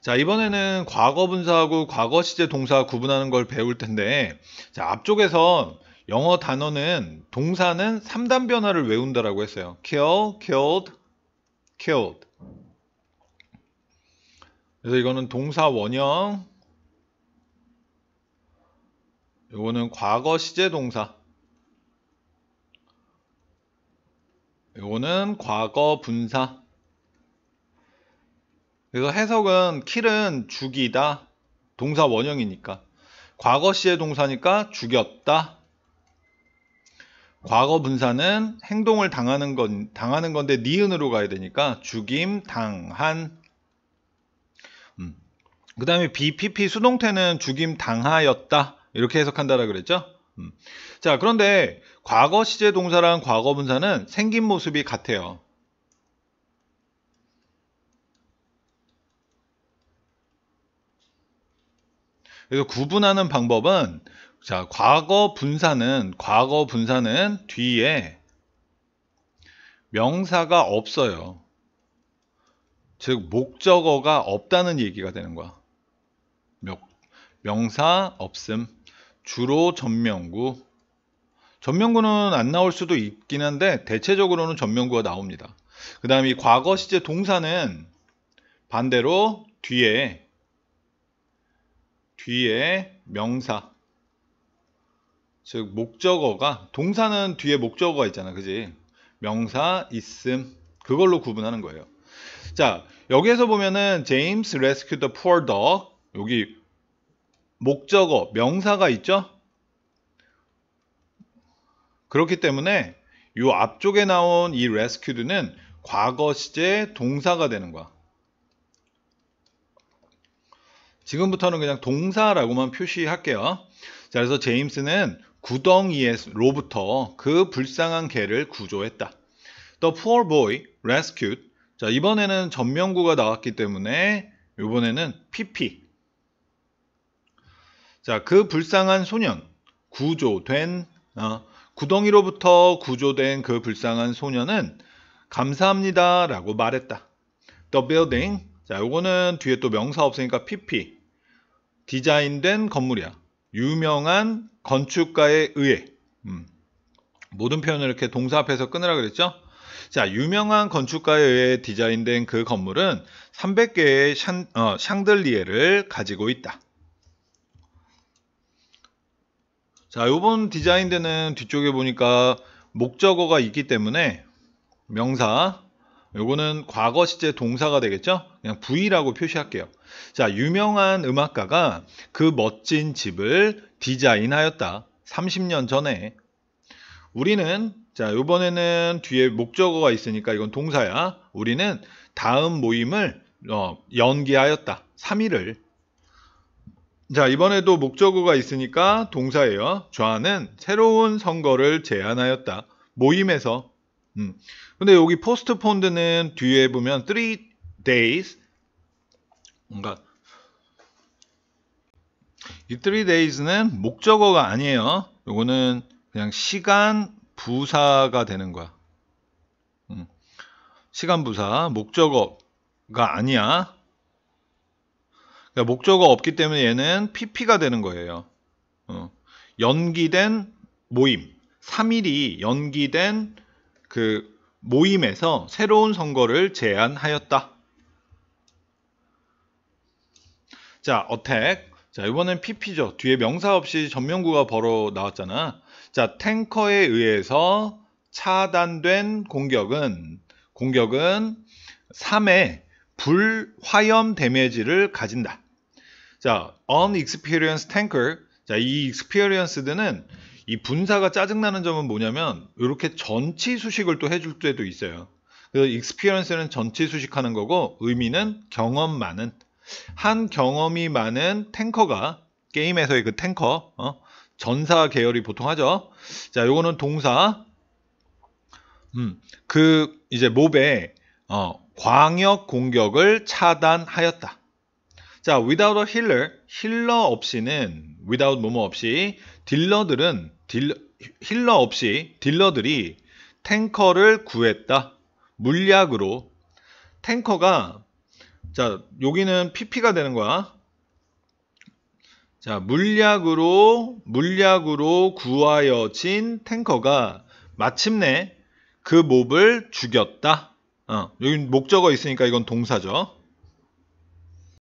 자, 이번에는 과거 분사하고 과거 시제 동사 구분하는 걸 배울 텐데, 자, 앞쪽에서 영어 단어는 동사는 3단 변화를 외운다라고 했어요. kill, killed, killed. 그래서 이거는 동사 원형. 이거는 과거 시제 동사. 이거는 과거 분사. 그래서 해석은 킬은 죽이다. 동사 원형이니까. 과거 시의 동사니까 죽였다. 과거 분사는 행동을 당하는 건 당하는 건데 니은으로 가야 되니까 죽임 당한 음. 그 다음에 BPP 수동태는 죽임 당하였다 이렇게 해석한다라 그랬죠 음. 자 그런데 과거 시제 동사랑 과거 분사는 생긴 모습이 같아요 그래서 구분하는 방법은 자, 과거 분사는 과거 분사는 뒤에 명사가 없어요. 즉 목적어가 없다는 얘기가 되는 거야. 명, 명사 없음. 주로 전명구. 전명구는 안 나올 수도 있긴 한데 대체적으로는 전명구가 나옵니다. 그다음이 과거 시제 동사는 반대로 뒤에 뒤에 명사 즉 목적어가 동사는 뒤에 목적어가 있잖아 그지 명사 있음 그걸로 구분하는 거예요 자 여기에서 보면은 James rescued the poor dog 여기 목적어 명사가 있죠 그렇기 때문에 이 앞쪽에 나온 이 rescued는 과거 시제 동사가 되는 거야 지금부터는 그냥 동사라고만 표시할게요. 자, 그래서 제임스는 구덩이로부터 에서그 불쌍한 개를 구조했다. The poor boy rescued. 자, 이번에는 전명구가 나왔기 때문에 이번에는 PP. 자, 그 불쌍한 소년 구조된 어, 구덩이로부터 구조된 그 불쌍한 소년은 감사합니다라고 말했다. The building. 자, 요거는 뒤에 또 명사 없으니까 PP. 디자인된 건물이야. 유명한 건축가에 의해. 음. 모든 표현을 이렇게 동사 앞에서 끊으라 그랬죠? 자, 유명한 건축가에 의해 디자인된 그 건물은 300개의 샹, 어, 샹들리에를 가지고 있다. 자, 요번 디자인되는 뒤쪽에 보니까 목적어가 있기 때문에 명사, 요거는 과거 시제 동사가 되겠죠? 그냥 V라고 표시할게요. 자, 유명한 음악가가 그 멋진 집을 디자인하였다. 30년 전에. 우리는 자, 요번에는 뒤에 목적어가 있으니까 이건 동사야. 우리는 다음 모임을 어, 연기하였다. 3일을. 자, 이번에도 목적어가 있으니까 동사예요. 좌는 새로운 선거를 제안하였다. 모임에서 음. 근데 여기 포스트폰드는 뒤에 보면 3 days 뭔가 이3 days는 목적어가 아니에요. 요거는 그냥 시간 부사가 되는 거야. 음. 시간 부사 목적어가 아니야. 그러니까 목적어 없기 때문에 얘는 PP가 되는 거예요. 어. 연기된 모임. 3일이 연기된 그 모임에서 새로운 선거를 제안하였다. 자, 어택. 자, 이번엔 PP죠. 뒤에 명사 없이 전명구가 바로 나왔잖아. 자, 탱커에 의해서 차단된 공격은 공격은 3의 불화염 데미지를 가진다. 자, on experience tanker. 자, 이 experience드는 이 분사가 짜증나는 점은 뭐냐면 이렇게 전치 수식을 또 해줄 때도 있어요. 그래서 experience는 전치 수식하는 거고 의미는 경험 많은 한 경험이 많은 탱커가 게임에서의 그 탱커 어? 전사 계열이 보통 하죠. 자, 요거는 동사. 음, 그 이제 몹의 어, 광역 공격을 차단하였다. 자, without a healer, 힐러 없이는 without 뭐 뭐 없이 딜러들은 딜러, 힐러 없이 딜러들이 탱커를 구했다. 물약으로 탱커가 자, 여기는 PP가 되는 거야. 자, 물약으로 물약으로 구하여진 탱커가 마침내 그 몹을 죽였다. 어, 여기 목적어 있으니까 이건 동사죠.